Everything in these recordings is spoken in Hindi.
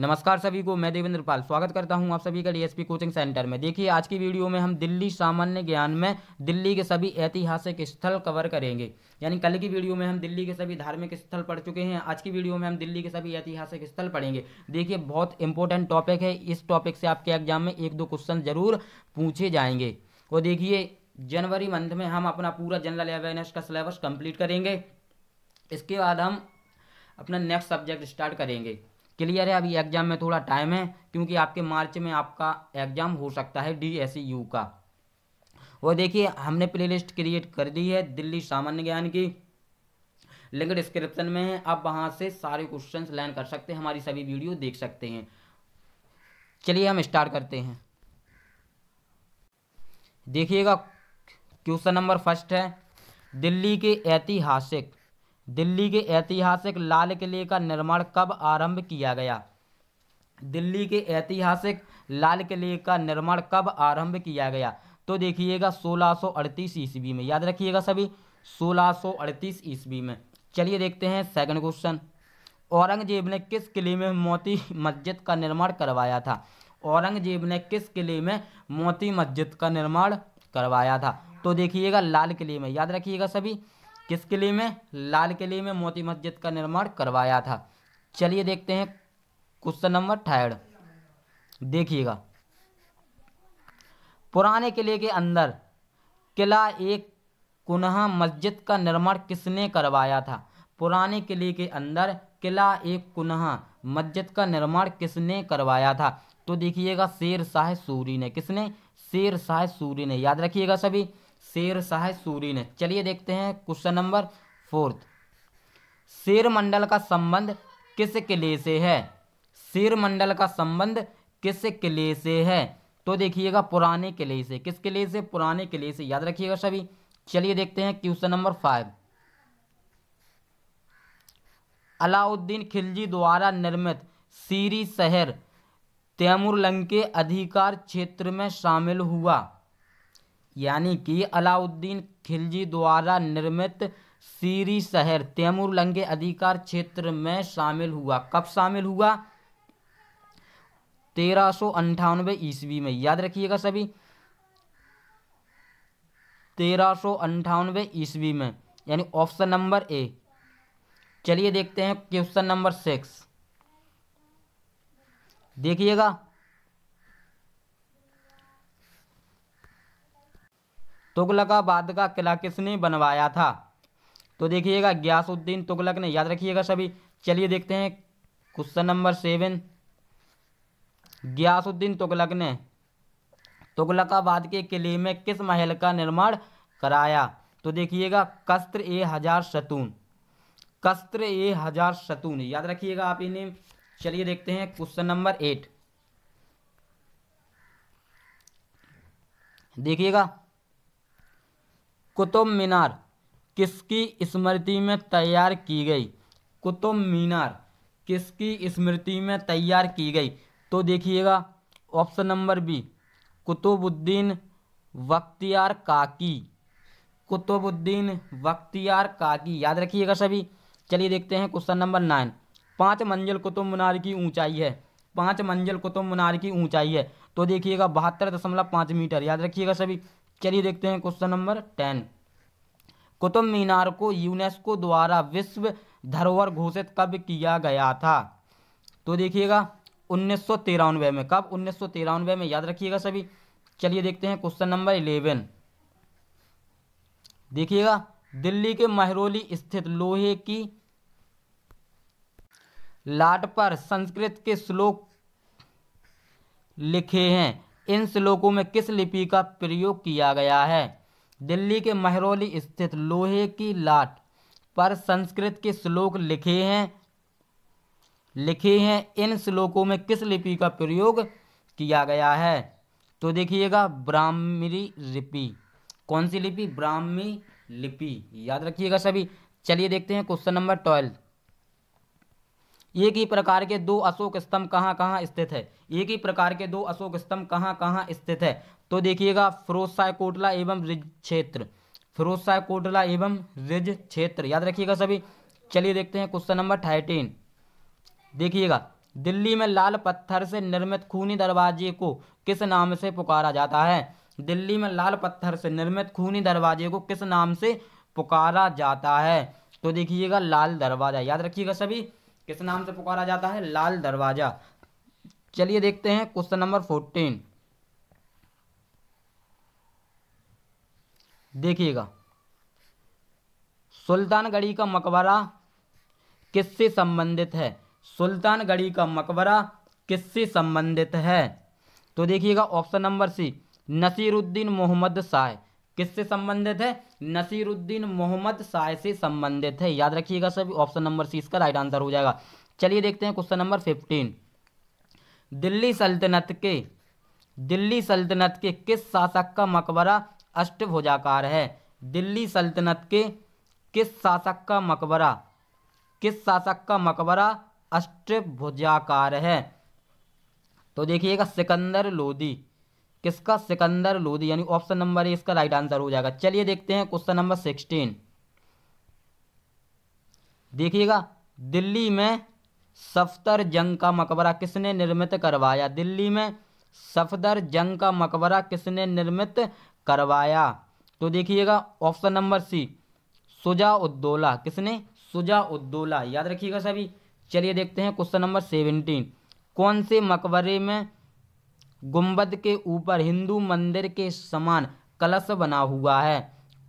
नमस्कार सभी को मैं देवेंद्र पाल स्वागत करता हूं आप सभी का डीएसपी कोचिंग सेंटर में देखिए आज की वीडियो में हम दिल्ली सामान्य ज्ञान में दिल्ली के सभी ऐतिहासिक स्थल कवर करेंगे यानी कल की वीडियो में हम दिल्ली के सभी धार्मिक स्थल पढ़ चुके हैं आज की वीडियो में हम दिल्ली के सभी ऐतिहासिक स्थल पढ़ेंगे देखिए बहुत इंपॉर्टेंट टॉपिक है इस टॉपिक से आपके एग्जाम में एक दो क्वेश्चन जरूर पूछे जाएंगे और देखिए जनवरी मंथ में हम अपना पूरा जनरल अवेयरनेस का सिलेबस कंप्लीट करेंगे इसके बाद हम अपना नेक्स्ट सब्जेक्ट स्टार्ट करेंगे क्लियर है अभी एग्जाम में थोड़ा टाइम है क्योंकि आपके मार्च में आपका एग्जाम हो सकता है डी e का वो देखिए हमने प्लेलिस्ट क्रिएट कर दी है दिल्ली सामान्य ज्ञान की लिंक डिस्क्रिप्शन में है आप वहाँ से सारे क्वेश्चंस लर्न कर सकते हैं हमारी सभी वीडियो देख सकते हैं चलिए हम स्टार्ट करते हैं देखिएगा क्वेश्चन नंबर फर्स्ट है दिल्ली के ऐतिहासिक दिल्ली के ऐतिहासिक लाल किले का निर्माण कब आरंभ किया गया दिल्ली के ऐतिहासिक लाल किले का निर्माण कब आरंभ किया गया तो देखिएगा 1638 ईस्वी में याद रखिएगा सभी 1638 ईस्वी में चलिए देखते हैं सेकंड क्वेश्चन औरंगजेब ने किस किले में मोती मस्जिद का निर्माण करवाया था औरंगजेब ने किस किले में मोती मस्जिद का निर्माण करवाया था तो देखिएगा लाल किले में याद रखिएगा सभी किसके लिए में लाल के लिए में मोती मस्जिद का निर्माण करवाया था चलिए देखते हैं क्वेश्चन नंबर थर्ड देखिएगा पुराने किले के अंदर किला एक कुनह मस्जिद का निर्माण किसने करवाया था पुराने किले के अंदर किला एक कुनह मस्जिद का निर्माण किसने करवाया था तो देखिएगा शेर शाह सूरी ने किसने शेर शाह सूरी ने याद रखिएगा सभी शेर शाह सूरी ने चलिए देखते हैं क्वेश्चन नंबर फोर्थ शेर मंडल का संबंध किस किले से है शेर मंडल का संबंध किस किले से है तो देखिएगा पुराने किले से किस किले से पुराने किले से याद रखिएगा सभी चलिए देखते हैं question number five Alauddin Khilji द्वारा निर्मित सीरी शहर तैमूर के अधिकार क्षेत्र में शामिल हुआ यानी कि अलाउद्दीन खिलजी द्वारा निर्मित सीरी शहर तैमूर लंगे अधिकार क्षेत्र में शामिल हुआ कब शामिल हुआ तेरह सौ अंठानवे ईस्वी में याद रखिएगा सभी तेरह सौ अंठानवे ईस्वी में यानी ऑप्शन नंबर ए चलिए देखते हैं क्वेश्चन नंबर सिक्स देखिएगा तुगलकाबाद का किला किसने बनवाया था तो देखिएगा ग्यासुद्दीन तुगलक ने याद रखिएगा सभी चलिए देखते हैं question number seven Ghiyasuddin Tughlaq ने तुगलकाबाद के किले में किस महल का निर्माण कराया तो देखिएगा कस्त्र ए हजार शतून कस्त्र ए हजार शतून याद रखिएगा आप इन्हें चलिए देखते हैं क्वेश्चन नंबर एट देखिएगा कुतुब मीनार किसकी स्मृति में तैयार की गई कुतुब मीनार किसकी स्मृति में तैयार की गई तो देखिएगा option number B Qutbuddin Bakhtiyar Kaki Qutbuddin Bakhtiyar काकी याद रखिएगा सभी चलिए देखते हैं क्वेश्चन नंबर नाइन पाँच मंजिल कुतुब मीनार की ऊंचाई है पाँच मंजिल कुतुब मीनार की ऊंचाई है तो देखिएगा बहत्तर दशमलव पाँच मीटर याद रखिएगा सभी चलिए देखते हैं question number ten Qutub Minar को यूनेस्को द्वारा विश्व धरोहर घोषित कब किया गया था तो देखिएगा उन्नीस में कब उन्नीस में याद रखिएगा सभी चलिए देखते हैं क्वेश्चन नंबर इलेवन देखिएगा दिल्ली के महरोली स्थित लोहे की लाट पर संस्कृत के श्लोक लिखे हैं इन श्लोकों में किस लिपि का प्रयोग किया गया है दिल्ली के महरौली स्थित लोहे की लाट पर संस्कृत के श्लोक लिखे हैं लिखे हैं इन श्लोकों में किस लिपि का प्रयोग किया गया है तो देखिएगा ब्राह्मी लिपि कौन सी लिपि ब्राह्मी लिपि याद रखिएगा सभी चलिए देखते हैं क्वेश्चन नंबर ट्वेल्थ एक ही प्रकार के दो अशोक स्तंभ कहाँ कहाँ स्थित है एक ही प्रकार के दो अशोक स्तंभ कहाँ कहाँ स्थित है तो देखिएगा फिरोज कोटला एवं रिज क्षेत्र फिरोज कोटला एवं रिज क्षेत्र याद रखिएगा सभी चलिए देखते हैं क्वेश्चन नंबर थर्टीन देखिएगा दिल्ली में लाल पत्थर से निर्मित खूनी दरवाजे को किस नाम से पुकारा जाता है दिल्ली में लाल पत्थर से निर्मित खूनी दरवाजे को किस नाम से पुकारा जाता है तो देखिएगा लाल दरवाजा याद रखिएगा सभी किस नाम से पुकारा जाता है लाल दरवाजा चलिए देखते हैं क्वेश्चन नंबर फोर्टीन देखिएगा सुल्तानगढ़ी का मकबरा किससे संबंधित है सुल्तानगढ़ी का मकबरा किससे संबंधित है तो देखिएगा option number C Nasiruddin Mohammad Shah किससे संबंधित है नसीरुद्दीन मोहम्मद शाह से संबंधित है याद रखिएगा सभी ऑप्शन नंबर सी इसका राइट आंसर हो जाएगा चलिए देखते हैं क्वेश्चन नंबर फिफ्टीन दिल्ली सल्तनत के दिल्ली सल्तनत के किस शासक का मकबरा अष्टभुजाकार है दिल्ली सल्तनत के किस शासक का मकबरा किस शासक का मकबरा अष्टभुजाकार है तो देखिएगा सिकंदर लोदी किसका सिकंदर लोधी यानी ऑप्शन नंबर ए इसका राइट आंसर हो जाएगा चलिए देखते हैं क्वेश्चन नंबर सिक्सटीन देखिएगा दिल्ली में सफदर जंग का मकबरा किसने निर्मित करवाया दिल्ली में सफदर जंग का मकबरा किसने निर्मित करवाया तो देखिएगा ऑप्शन नंबर सी सुजा उद्दोला किसने सुजा उद्दोला याद रखिएगा सभी चलिए देखते हैं क्वेश्चन नंबर सेवनटीन कौन से मकबरे में गुंबद के ऊपर हिंदू मंदिर के समान कलश बना हुआ है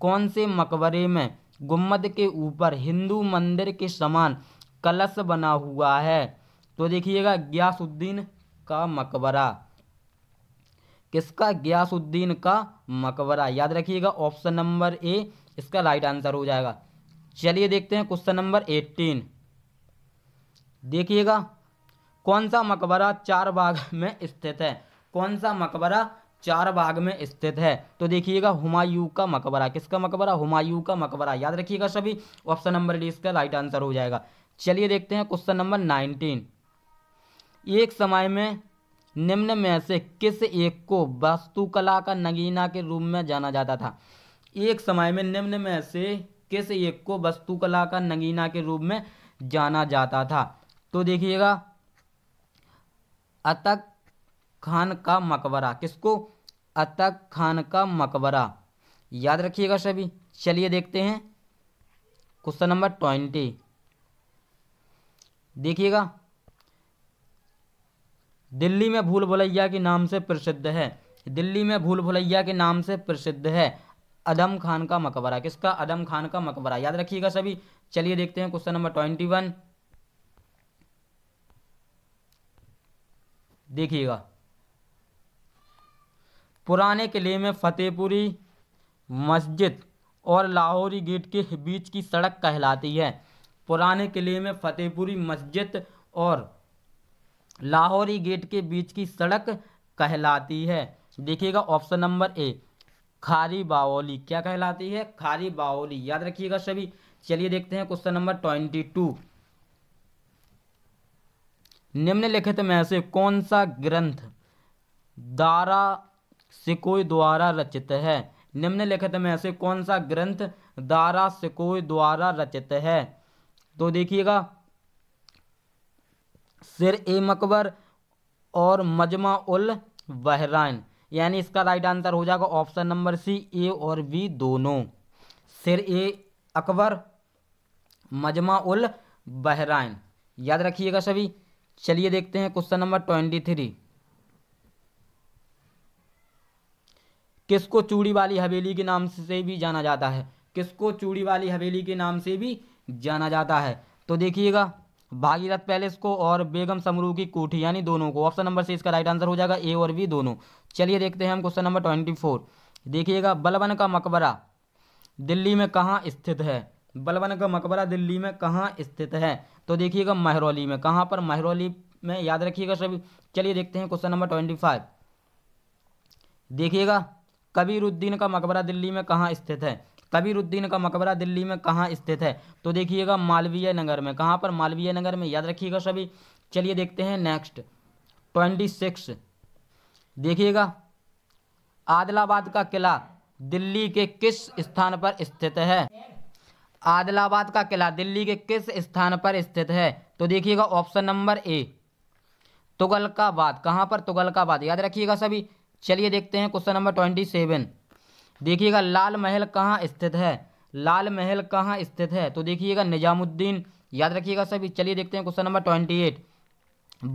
कौन से मकबरे में गुम्बद के ऊपर हिंदू मंदिर के समान कलश बना हुआ है तो देखिएगा ग्यासुद्दीन का मकबरा किसका गयासुद्दीन का मकबरा याद रखिएगा ऑप्शन नंबर ए इसका राइट आंसर हो जाएगा चलिए देखते हैं क्वेश्चन नंबर एट्टीन देखिएगा कौन सा मकबरा चार बाग में स्थित है कौन सा मकबरा चार बाग में स्थित है तो देखिएगा हुमायूं का मकबरा किसका मकबरा हुमायूं का मकबरा याद रखिएगा सभी ऑप्शन नंबर डी इसका राइट आंसर हो जाएगा चलिए देखते हैं क्वेश्चन नंबर नाइनटीन एक समय में निम्न में से किस एक को वास्तुकला का नगीना के रूप में जाना जाता था एक समय में निम्न में से किस एक को वस्तुकला का नगीना के रूप में जाना जाता था तो देखिएगा अतक खान का मकबरा किसको अतक खान का मकबरा याद रखिएगा सभी चलिए देखते हैं क्वेश्चन नंबर ट्वेंटी देखिएगा दिल्ली में भूल भुलैया के नाम से प्रसिद्ध है दिल्ली में भूल भुलैया के नाम से प्रसिद्ध है अदम खान का मकबरा किसका अदम खान का मकबरा याद रखिएगा सभी चलिए देखते हैं क्वेश्चन नंबर ट्वेंटी वन देखिएगा पुराने किले में फ़तेहपुरी मस्जिद और लाहौरी गेट के बीच की सड़क कहलाती है पुराने किले में फ़तेहपुरी मस्जिद और लाहौरी गेट के बीच की सड़क कहलाती है देखिएगा ऑप्शन नंबर ए खारी बावली क्या कहलाती है खारी बावली याद रखिएगा सभी चलिए देखते हैं क्वेश्चन नंबर ट्वेंटी टू निम्नलिखित में से कौन सा ग्रंथ दारा सिकोई द्वारा रचित है निम्नलिखित में से कौन सा ग्रंथ दारा सिकोई द्वारा रचित है तो देखिएगा सिर ए मकबर और मजमा उल बहरान यानी इसका राइट आंसर हो जाएगा ऑप्शन नंबर सी ए और बी दोनों सिर ए अकबर मजमा उल बहरान याद रखिएगा सभी चलिए देखते हैं क्वेश्चन नंबर ट्वेंटी थ्री किसको चूड़ी वाली हवेली के नाम से भी जाना जाता है किसको चूड़ी वाली हवेली के नाम से भी जाना जाता है तो देखिएगा भागीरथ पैलेस को और बेगम समरू की कोठी यानी दोनों को ऑप्शन नंबर से इसका राइट आंसर हो जाएगा ए और बी दोनों चलिए देखते हैं हम क्वेश्चन नंबर ट्वेंटी फोर देखिएगा बलबन का मकबरा दिल्ली में कहाँ स्थित है बलबन का मकबरा दिल्ली में कहाँ स्थित है तो देखिएगा महरौली में कहाँ पर महरौली में याद रखिएगा सभी चलिए देखते हैं क्वेश्चन नंबर ट्वेंटी फाइव देखिएगा कबीरुद्दीन का मकबरा दिल्ली में कहाँ स्थित है कबीरुद्दीन का मकबरा दिल्ली में कहाँ स्थित है तो देखिएगा मालवीय नगर में कहाँ पर मालवीय नगर में याद रखिएगा सभी चलिए देखते हैं नेक्स्ट ट्वेंटी सिक्स देखिएगा आदिलाबाद का किला दिल्ली के किस स्थान पर स्थित है आदिलाबाद का किला दिल्ली के किस स्थान पर स्थित है तो देखिएगा ऑप्शन नंबर ए तुगलकाबाद कहाँ पर तुगलकाबाद याद रखिएगा सभी चलिए देखते हैं क्वेश्चन नंबर ट्वेंटी सेवन देखिएगा लाल महल कहाँ स्थित है लाल महल कहाँ स्थित है तो देखिएगा निजामुद्दीन याद रखिएगा सभी चलिए देखते हैं क्वेश्चन नंबर ट्वेंटी एट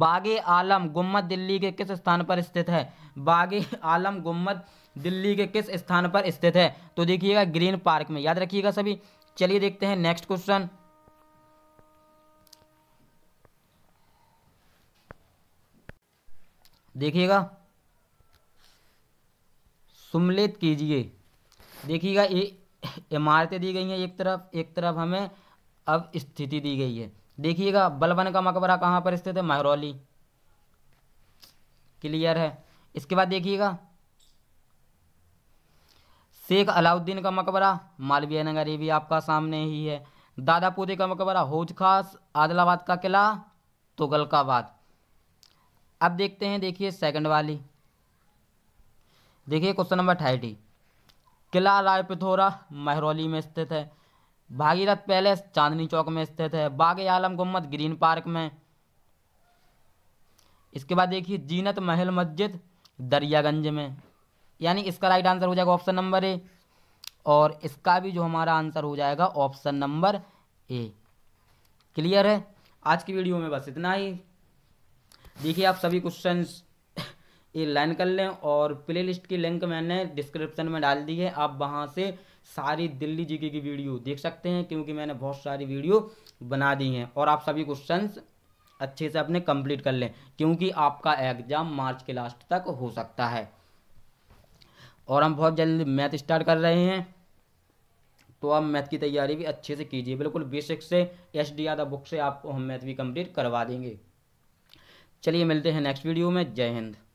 बागे आलम गुम्मत दिल्ली के किस स्थान पर स्थित है बागे आलम गुम्मत दिल्ली के किस स्थान पर स्थित है तो देखिएगा ग्रीन पार्क में याद रखिएगा सभी चलिए देखते हैं नेक्स्ट क्वेश्चन देखिएगा सम्मिलित कीजिए देखिएगा ये इमारतें दी गई हैं एक तरफ एक तरफ हमें अब स्थिति दी गई है देखिएगा बलबन का मकबरा कहाँ पर स्थित है महरौली क्लियर है इसके बाद देखिएगा शेख अलाउद्दीन का मकबरा मालवीय नगर ये भी आपका सामने ही है दादा पोते का मकबरा होज खास आदिलाबाद का किला तुगलकाबाद अब देखते हैं देखिए सेकंड वाली देखिए क्वेश्चन नंबर थर्टी किला राय पिथौरा महरौली में स्थित है भागीरथ पैलेस चांदनी चौक में स्थित है बाग आलम गुम्मत ग्रीन पार्क में इसके बाद देखिए जीनत महल मस्जिद दरियागंज में यानी इसका राइट आंसर हो जाएगा ऑप्शन नंबर ए और इसका भी जो हमारा आंसर हो जाएगा ऑप्शन नंबर ए क्लियर है आज की वीडियो में बस इतना ही देखिए आप सभी क्वेश्चंस ये लाइन कर लें और प्ले लिस्ट की लिंक मैंने डिस्क्रिप्शन में डाल दी है आप वहाँ से सारी दिल्ली जीके की वीडियो देख सकते हैं क्योंकि मैंने बहुत सारी वीडियो बना दी हैं और आप सभी क्वेश्चंस अच्छे से अपने कंप्लीट कर लें क्योंकि आपका एग्ज़ाम मार्च के लास्ट तक हो सकता है और हम बहुत जल्द मैथ स्टार्ट कर रहे हैं तो आप मैथ की तैयारी भी अच्छे से कीजिए बिल्कुल बेसिक से एस डी आधा बुक से आपको हम मैथ भी कंप्लीट करवा देंगे चलिए मिलते हैं नेक्स्ट वीडियो में जय हिंद